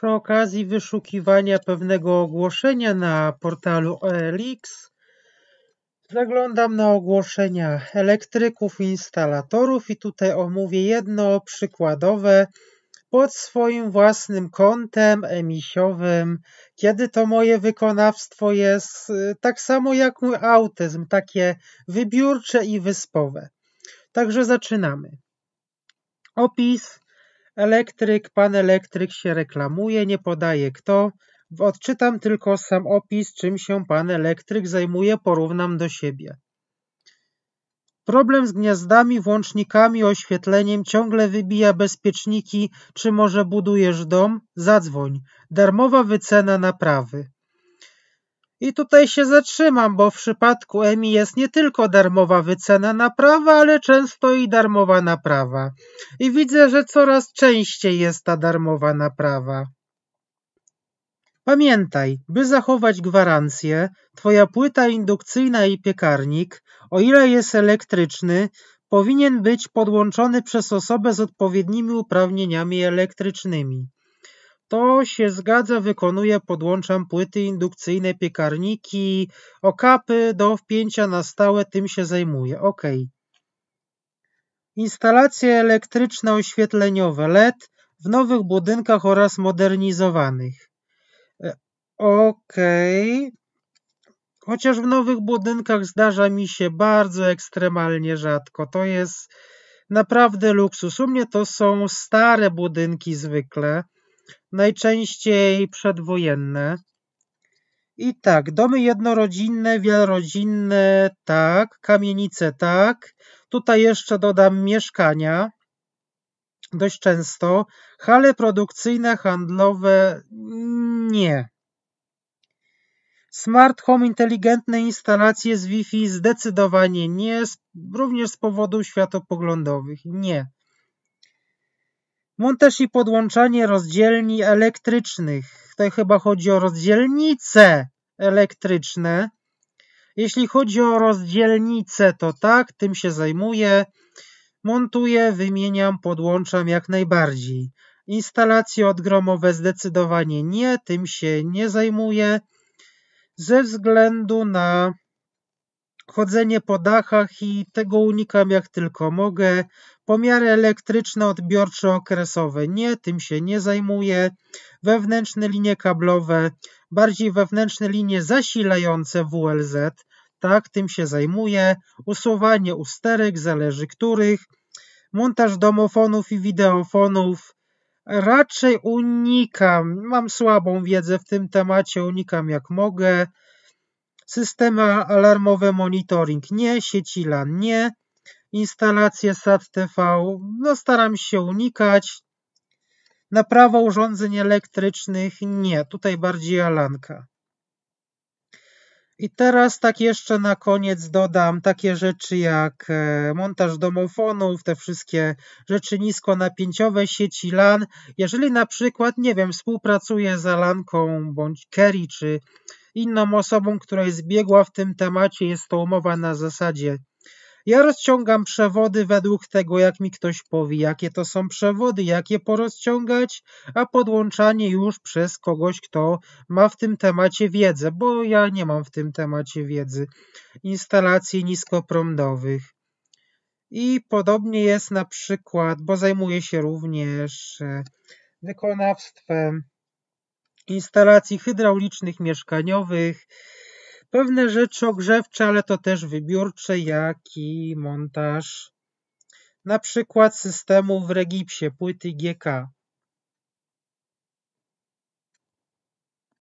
Przy okazji wyszukiwania pewnego ogłoszenia na portalu OLX zaglądam na ogłoszenia elektryków, instalatorów i tutaj omówię jedno przykładowe pod swoim własnym kątem emisiowym, kiedy to moje wykonawstwo jest y, tak samo jak mój autyzm, takie wybiórcze i wyspowe. Także zaczynamy. Opis Elektryk, pan elektryk się reklamuje, nie podaje kto. Odczytam tylko sam opis, czym się pan elektryk zajmuje, porównam do siebie. Problem z gniazdami, włącznikami, oświetleniem ciągle wybija bezpieczniki, czy może budujesz dom? Zadzwoń. Darmowa wycena naprawy. I tutaj się zatrzymam, bo w przypadku EMI jest nie tylko darmowa wycena naprawa, ale często i darmowa naprawa. I widzę, że coraz częściej jest ta darmowa naprawa. Pamiętaj, by zachować gwarancję, twoja płyta indukcyjna i piekarnik, o ile jest elektryczny, powinien być podłączony przez osobę z odpowiednimi uprawnieniami elektrycznymi. To się zgadza, wykonuję, podłączam płyty indukcyjne, piekarniki, okapy do wpięcia na stałe, tym się zajmuję. OK. Instalacje elektryczne oświetleniowe LED w nowych budynkach oraz modernizowanych. E, OK. Chociaż w nowych budynkach zdarza mi się bardzo ekstremalnie rzadko. To jest naprawdę luksus. U mnie to są stare budynki zwykle najczęściej przedwojenne. I tak, domy jednorodzinne, wielorodzinne, tak, kamienice, tak. Tutaj jeszcze dodam mieszkania, dość często. Hale produkcyjne, handlowe, nie. Smart home, inteligentne instalacje z Wi-Fi zdecydowanie nie, również z powodów światopoglądowych, nie. Mam też i podłączanie rozdzielni elektrycznych. Tutaj chyba chodzi o rozdzielnice elektryczne. Jeśli chodzi o rozdzielnice, to tak, tym się zajmuję. Montuję, wymieniam, podłączam jak najbardziej. Instalacje odgromowe zdecydowanie nie, tym się nie zajmuję. Ze względu na chodzenie po dachach i tego unikam jak tylko mogę. Pomiary elektryczne odbiorcze okresowe nie, tym się nie zajmuję. Wewnętrzne linie kablowe, bardziej wewnętrzne linie zasilające WLZ, tak, tym się zajmuję. Usuwanie usterek, zależy których. Montaż domofonów i wideofonów. Raczej unikam, mam słabą wiedzę w tym temacie, unikam jak mogę. Systemy alarmowe, monitoring nie, sieci LAN nie, instalacje SAT TV, no staram się unikać. Naprawa urządzeń elektrycznych nie, tutaj bardziej alanka. I teraz tak jeszcze na koniec dodam takie rzeczy jak e, montaż domofonów, te wszystkie rzeczy niskonapięciowe, sieci LAN. Jeżeli na przykład, nie wiem, współpracuję z Alanką bądź Kerry czy Inną osobą, która jest biegła w tym temacie, jest to umowa na zasadzie ja rozciągam przewody według tego, jak mi ktoś powie, jakie to są przewody, jak je porozciągać, a podłączanie już przez kogoś, kto ma w tym temacie wiedzę, bo ja nie mam w tym temacie wiedzy. Instalacji niskoprądowych. I podobnie jest na przykład, bo zajmuję się również e, wykonawstwem instalacji hydraulicznych, mieszkaniowych, pewne rzeczy ogrzewcze, ale to też wybiórcze, jak i montaż na przykład systemu w regipsie, płyty GK.